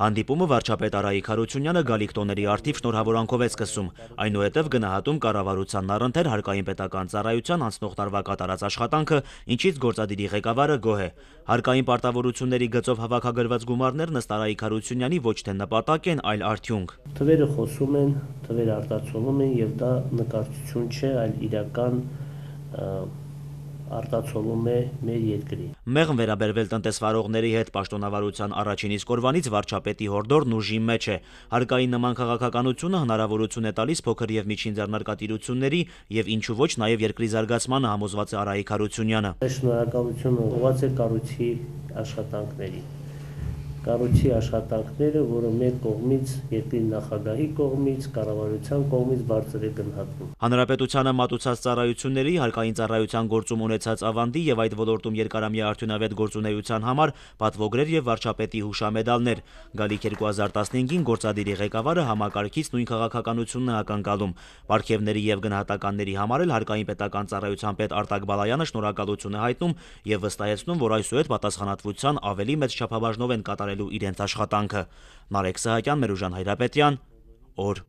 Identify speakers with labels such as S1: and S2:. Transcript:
S1: Հանդիպումը վարչապետ Արայիկ Հարությունյանը գալիք տոների արդիվ շնորհավորանքով է սկսում, այնուհետև գնահատում կառավարությանն առընթեր հարկային պետական ծառայության անցնող տարվա կատարած աշխատանքը, ինչից գործադիրի ղեկավարը գոհ է։ Հարկային պարտավորությունների գծով հավաքագրված գումարներն ըստ Արայիկ Հարությունյանի ոչ թե նպատակ են, այլ արդյունք։
S2: Թվերը խոսում են, թվերը արտացոլում են եւ դա նկարչություն չէ, այլ իրական արտացոլում է մեր երկրի։
S1: Մեղմ վերաբերվել տնտեսվարողների հետ պաշտոնավարության առաջին իսկ օրվանից վարչապետի հորդորն ուժի մեջ է։ Հարկային նման քաղաքականությունը հնարավորություն է տալիս փոքր եւ միջին ձեռնարկատիրությունների եւ ինչու ոչ նաեւ երկրի զարգացմանը համոզված է Արայիկ Հարությունյանը։
S2: Շնորհակալություն ուղղված է կառույցի աշխատանքներին կառույցի աշխատանքները, որը մեր կողմից, երկրի նախագահի կողմից, կառավարության կողմից բարձր է գնահատվում։
S1: Հանրապետությանը մատուցած ծառայությունների հարկային ծառայության գործում ունեցած ավանդի եւ այդ ոլորտում երկարամյա արդյունավետ գործունեության համար պատվոգրեր եւ վարչապետի հուշամեդալներ։ Գալիք 2015-ին գործադիրի ղեկավարը համակարգից նույն քաղաքականությունն է ակնկալում։ Պարգևների եւ գնահատականների համար էլ հարկային պետական ծառայության պետ Արտակ Բալայանը շնորհակալություն է հայտնում եւ վստահեցնում, որ այսուհետ պատասխանատվության ավելի մեծ չափաբաժնով են կատարել կատարելու իրենց աշխատանքը։ Նարեկ Սահակյան, Մերուժան Հայրապետյան, օր